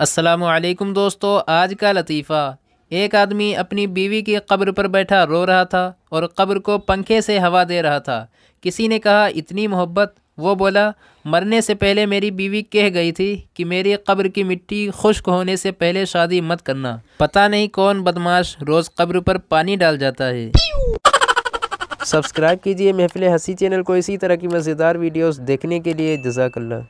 असलकुम दोस्तों आज का लतीफ़ा एक आदमी अपनी बीवी की कब्र पर बैठा रो रहा था और कब्र को पंखे से हवा दे रहा था किसी ने कहा इतनी मोहब्बत वो बोला मरने से पहले मेरी बीवी कह गई थी कि मेरी कब्र की मिट्टी खुश्क होने से पहले शादी मत करना पता नहीं कौन बदमाश रोज़ कब्र पर पानी डाल जाता है सब्सक्राइब कीजिए महफिल हंसी चैनल को इसी तरह की मज़ेदार वीडियोस देखने के लिए जजाकल्ला